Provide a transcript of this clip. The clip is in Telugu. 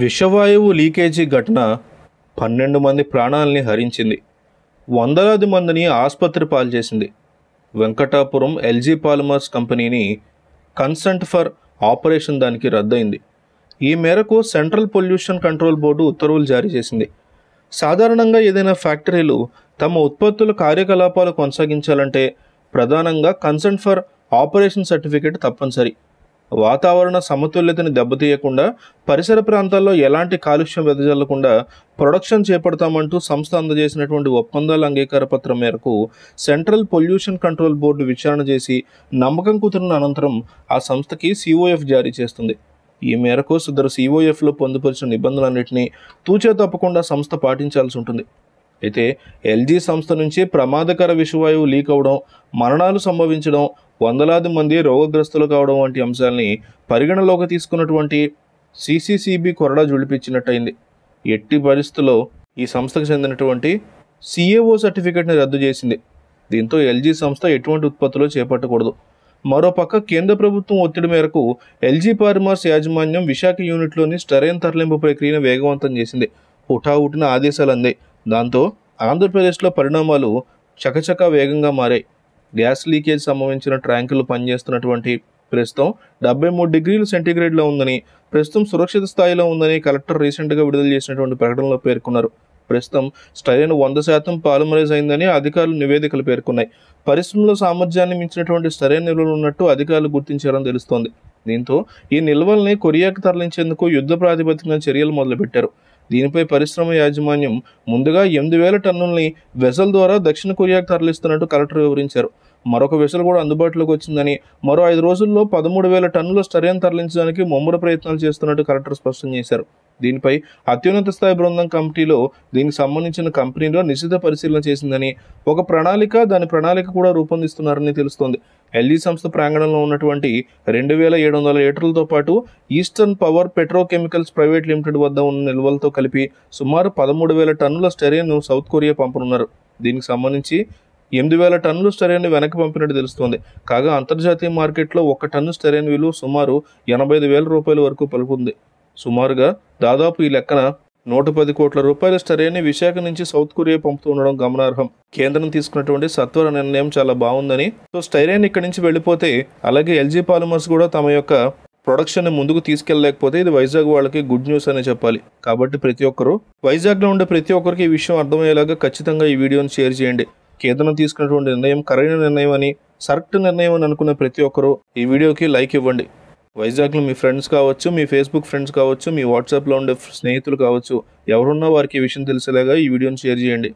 విషవాయువు లీకేజీ ఘటన పన్నెండు మంది ప్రాణాలని హరించింది వందలాది మందిని ఆసుపత్రి పాలు చేసింది వెంకటాపురం ఎల్జీ పాలిమర్స్ కంపెనీని కన్సెంట్ ఫర్ ఆపరేషన్ దానికి రద్దయింది ఈ మేరకు సెంట్రల్ పొల్యూషన్ కంట్రోల్ బోర్డు ఉత్తర్వులు జారీ చేసింది సాధారణంగా ఏదైనా ఫ్యాక్టరీలు తమ ఉత్పత్తుల కార్యకలాపాలు కొనసాగించాలంటే ప్రధానంగా కన్సెంట్ ఫర్ ఆపరేషన్ సర్టిఫికేట్ తప్పనిసరి వాతావరణ సమతుల్యతను దెబ్బతీయకుండా పరిసర ప్రాంతాల్లో ఎలాంటి కాలుష్యం వెదజల్లకుండా ప్రొడక్షన్ చేపడతామంటూ సంస్థ అందజేసినటువంటి ఒప్పందాల అంగీకార పత్రం మేరకు సెంట్రల్ పొల్యూషన్ కంట్రోల్ బోర్డు విచారణ చేసి నమ్మకం కుదిరిన అనంతరం ఆ సంస్థకి సిఓఎఫ్ జారీ చేస్తుంది ఈ మేరకు సుద్దరు సిఓఎఫ్లో పొందుపరిచిన నిబంధనలన్నింటినీ తూచే తప్పకుండా సంస్థ పాటించాల్సి ఉంటుంది అయితే ఎల్జీ సంస్థ నుంచి ప్రమాదకర విషవాయువు లీక్ అవడం మరణాలు సంభవించడం వందలాది మంది రోగగ్రస్తులు కావడం వంటి అంశాలని పరిగణలోకి తీసుకున్నటువంటి సిసిసిబి కొరడా జుడిపించినట్టయింది ఎట్టి పరిస్థితుల్లో ఈ సంస్థకు చెందినటువంటి సిఏఓ సర్టిఫికేట్ని రద్దు చేసింది దీంతో ఎల్జీ సంస్థ ఎటువంటి ఉత్పత్తులు చేపట్టకూడదు మరోపక్క కేంద్ర ప్రభుత్వం ఒత్తిడి మేరకు ఎల్జీ ఫార్మర్స్ యాజమాన్యం విశాఖ యూనిట్లోని స్టరైన్ తరలింపు ప్రక్రియను వేగవంతం చేసింది హుటాహుటిన ఆదేశాలు అందాయి దాంతో ఆంధ్రప్రదేశ్లో పరిణామాలు చకచక వేగంగా మారాయి గ్యాస్ లీకేజ్ సంభవించిన ట్యాంకులు పనిచేస్తున్నటువంటి ప్రస్తుతం డెబ్బై మూడు డిగ్రీలు సెంటీగ్రేడ్లో ఉందని ప్రస్తుతం సురక్షిత స్థాయిలో ఉందని కలెక్టర్ రీసెంట్గా విడుదల చేసినటువంటి ప్రకటనలో పేర్కొన్నారు ప్రస్తుతం స్టైరిన్ వంద శాతం పాలిమరైజ్ అయిందని అధికారులు నివేదికలు పేర్కొన్నాయి పరిశ్రమలో సామర్థ్యాన్ని మించినటువంటి స్టైరిన్ నిల్వలు ఉన్నట్టు అధికారులు గుర్తించారని తెలుస్తోంది దీంతో ఈ నిల్వల్ని కొరియాకు తరలించేందుకు యుద్ధ ప్రాతిపదికన చర్యలు మొదలుపెట్టారు దీనిపై పరిశ్రమ యాజమాన్యం ముందుగా ఎనిమిది వేల టన్నుల్ని వెసల్ ద్వారా దక్షిణ కొరియాకు తరలిస్తున్నట్టు కలెక్టర్ వివరించారు మరొక వెసలు కూడా అందుబాటులోకి వచ్చిందని మరో ఐదు రోజుల్లో పదమూడు వేల టన్నుల స్టరియన్ తరలించడానికి ముమ్మర ప్రయత్నాలు చేస్తున్నట్టు కలెక్టర్ స్పష్టం చేశారు దీనిపై అత్యున్నత స్థాయి బృందం కమిటీలో దీనికి సంబంధించిన కంపెనీలో నిశ్చిత పరిశీలన చేసిందని ఒక ప్రణాళిక దాని ప్రణాళిక కూడా రూపొందిస్తున్నారని తెలుస్తోంది ఎల్జీ సంస్థ ప్రాంగణంలో ఉన్నటువంటి రెండు వేల ఏడు వందల లీటర్లతో పాటు Eastern Power Petrochemicals Private Limited వద్ద ఉన్న నిల్వలతో కలిపి సుమారు పదమూడు వేల టన్నుల స్టెరియన్ను సౌత్ కొరియా పంపనున్నారు దీనికి సంబంధించి ఎనిమిది వేల టన్నులు స్టెరియన్ వెనక్కి పంపినట్టు తెలుస్తోంది కాగా అంతర్జాతీయ మార్కెట్లో ఒక టన్ను స్టెరియన్ విలువ సుమారు ఎనభై ఐదు వేల రూపాయల వరకు పలుకుంది సుమారుగా దాదాపు ఈ లెక్కన నూట పది కోట్ల రూపాయల స్టరేని విశాఖ నుంచి సౌత్ కొరియా పంపుతూ ఉండడం గమనార్హం కేంద్రం తీసుకున్నటువంటి సత్వర నిర్ణయం చాలా బాగుందని సో స్టైరేన్ ఇక్కడి నుంచి వెళ్ళిపోతే అలాగే ఎల్జీ పాలిమర్స్ కూడా తమ యొక్క ప్రొడక్షన్ ముందుకు తీసుకెళ్ళలేకపోతే ఇది వైజాగ్ వాళ్ళకి గుడ్ న్యూస్ అనే చెప్పాలి కాబట్టి ప్రతి ఒక్కరూ వైజాగ్లో ఉండే ప్రతి ఒక్కరికి ఈ విషయం అర్థమయ్యేలాగా ఖచ్చితంగా ఈ వీడియోని షేర్ చేయండి కేంద్రం తీసుకున్నటువంటి నిర్ణయం కరైన నిర్ణయం అని సరెక్ట్ నిర్ణయం అని అనుకున్న ప్రతి ఒక్కరూ ఈ వీడియోకి లైక్ ఇవ్వండి వైజాగ్లో మీ ఫ్రెండ్స్ కావచ్చు మీ ఫేస్బుక్ ఫ్రెండ్స్ కావచ్చు మీ వాట్సాప్లో ఉండే స్నేహితులు కావచ్చు ఎవరున్నా వారికి ఈ విషయం తెలిసేలాగా ఈ వీడియోని షేర్ చేయండి